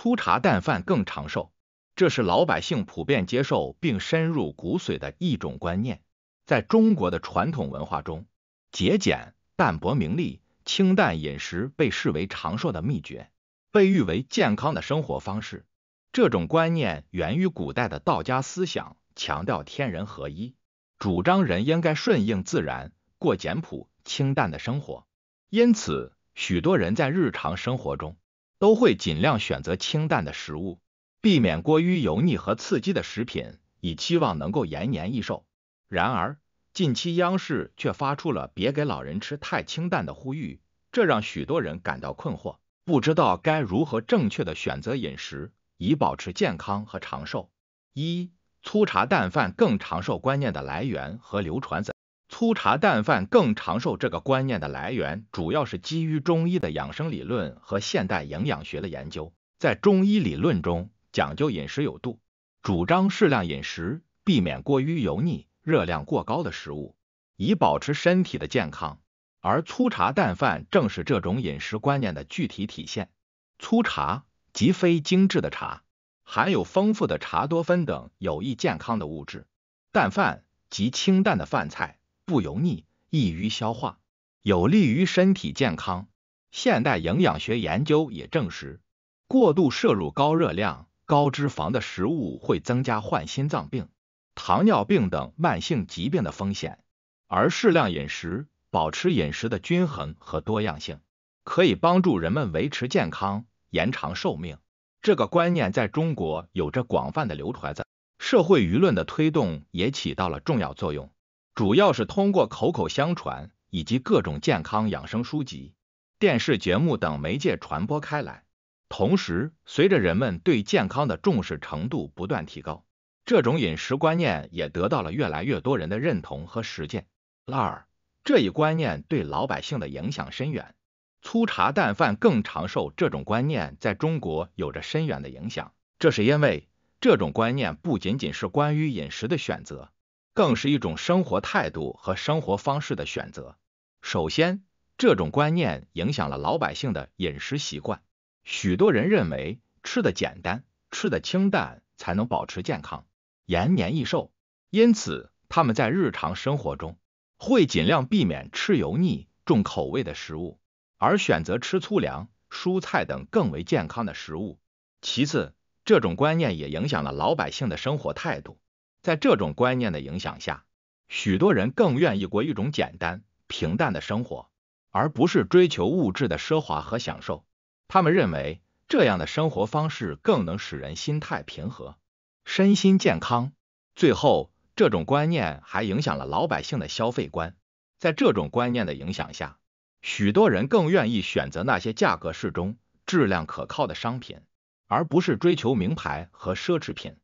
粗茶淡饭更长寿，这是老百姓普遍接受并深入骨髓的一种观念。在中国的传统文化中，节俭、淡泊名利、清淡饮食被视为长寿的秘诀，被誉为健康的生活方式。这种观念源于古代的道家思想，强调天人合一，主张人应该顺应自然，过简朴清淡的生活。因此，许多人在日常生活中。都会尽量选择清淡的食物，避免过于油腻和刺激的食品，以期望能够延年益寿。然而，近期央视却发出了别给老人吃太清淡的呼吁，这让许多人感到困惑，不知道该如何正确的选择饮食，以保持健康和长寿。一粗茶淡饭更长寿观念的来源和流传在。粗茶淡饭更长寿这个观念的来源，主要是基于中医的养生理论和现代营养学的研究。在中医理论中，讲究饮食有度，主张适量饮食，避免过于油腻、热量过高的食物，以保持身体的健康。而粗茶淡饭正是这种饮食观念的具体体现。粗茶即非精致的茶，含有丰富的茶多酚等有益健康的物质；淡饭即清淡的饭菜。不油腻，易于消化，有利于身体健康。现代营养学研究也证实，过度摄入高热量、高脂肪的食物会增加患心脏病、糖尿病等慢性疾病的风险。而适量饮食，保持饮食的均衡和多样性，可以帮助人们维持健康，延长寿命。这个观念在中国有着广泛的流传，在社会舆论的推动也起到了重要作用。主要是通过口口相传以及各种健康养生书籍、电视节目等媒介传播开来。同时，随着人们对健康的重视程度不断提高，这种饮食观念也得到了越来越多人的认同和实践。二，这一观念对老百姓的影响深远。粗茶淡饭更长寿这种观念在中国有着深远的影响，这是因为这种观念不仅仅是关于饮食的选择。更是一种生活态度和生活方式的选择。首先，这种观念影响了老百姓的饮食习惯。许多人认为，吃的简单、吃的清淡才能保持健康、延年益寿，因此他们在日常生活中会尽量避免吃油腻、重口味的食物，而选择吃粗粮、蔬菜等更为健康的食物。其次，这种观念也影响了老百姓的生活态度。在这种观念的影响下，许多人更愿意过一种简单、平淡的生活，而不是追求物质的奢华和享受。他们认为，这样的生活方式更能使人心态平和、身心健康。最后，这种观念还影响了老百姓的消费观。在这种观念的影响下，许多人更愿意选择那些价格适中、质量可靠的商品，而不是追求名牌和奢侈品。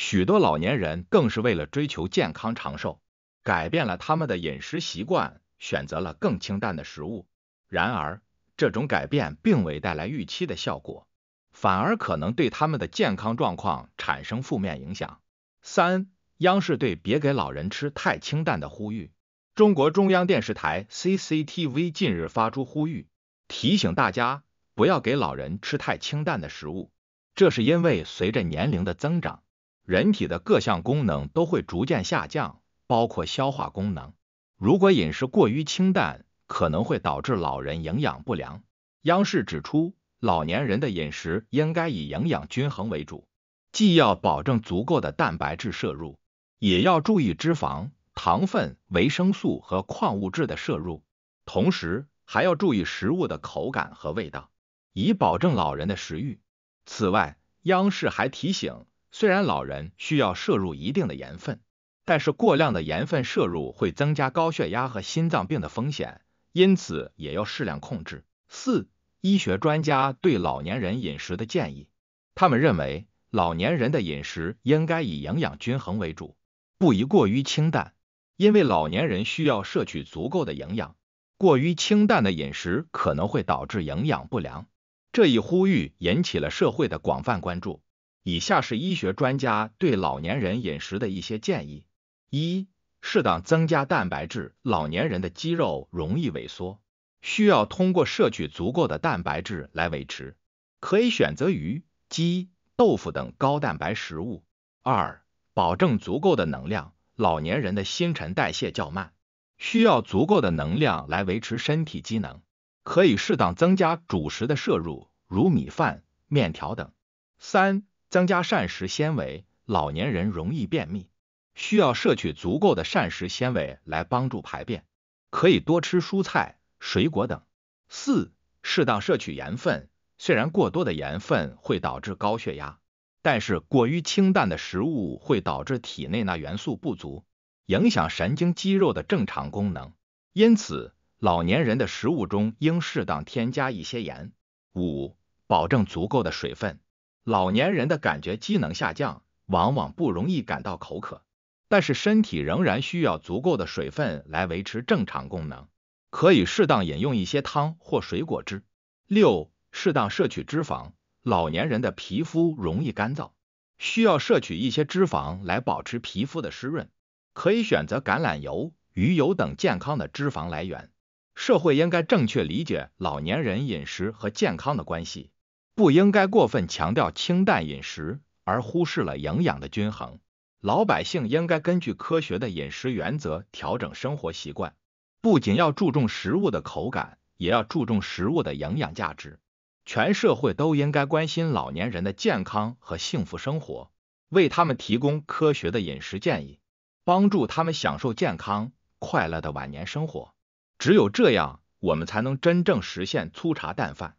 许多老年人更是为了追求健康长寿，改变了他们的饮食习惯，选择了更清淡的食物。然而，这种改变并未带来预期的效果，反而可能对他们的健康状况产生负面影响。三，央视对别给老人吃太清淡的呼吁。中国中央电视台 CCTV 近日发出呼吁，提醒大家不要给老人吃太清淡的食物。这是因为随着年龄的增长。人体的各项功能都会逐渐下降，包括消化功能。如果饮食过于清淡，可能会导致老人营养不良。央视指出，老年人的饮食应该以营养均衡为主，既要保证足够的蛋白质摄入，也要注意脂肪、糖分、维生素和矿物质的摄入，同时还要注意食物的口感和味道，以保证老人的食欲。此外，央视还提醒。虽然老人需要摄入一定的盐分，但是过量的盐分摄入会增加高血压和心脏病的风险，因此也要适量控制。四、医学专家对老年人饮食的建议，他们认为老年人的饮食应该以营养均衡为主，不宜过于清淡，因为老年人需要摄取足够的营养，过于清淡的饮食可能会导致营养不良。这一呼吁引起了社会的广泛关注。以下是医学专家对老年人饮食的一些建议：一、适当增加蛋白质。老年人的肌肉容易萎缩，需要通过摄取足够的蛋白质来维持，可以选择鱼、鸡、豆腐等高蛋白食物。二、保证足够的能量。老年人的新陈代谢较慢，需要足够的能量来维持身体机能，可以适当增加主食的摄入，如米饭、面条等。三。增加膳食纤维，老年人容易便秘，需要摄取足够的膳食纤维来帮助排便，可以多吃蔬菜、水果等。四、适当摄取盐分，虽然过多的盐分会导致高血压，但是过于清淡的食物会导致体内钠元素不足，影响神经肌肉的正常功能，因此老年人的食物中应适当添加一些盐。五、保证足够的水分。老年人的感觉机能下降，往往不容易感到口渴，但是身体仍然需要足够的水分来维持正常功能，可以适当饮用一些汤或水果汁。六、适当摄取脂肪。老年人的皮肤容易干燥，需要摄取一些脂肪来保持皮肤的湿润，可以选择橄榄油、鱼油等健康的脂肪来源。社会应该正确理解老年人饮食和健康的关系。不应该过分强调清淡饮食，而忽视了营养的均衡。老百姓应该根据科学的饮食原则调整生活习惯，不仅要注重食物的口感，也要注重食物的营养价值。全社会都应该关心老年人的健康和幸福生活，为他们提供科学的饮食建议，帮助他们享受健康快乐的晚年生活。只有这样，我们才能真正实现粗茶淡饭。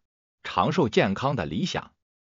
长寿健康的理想。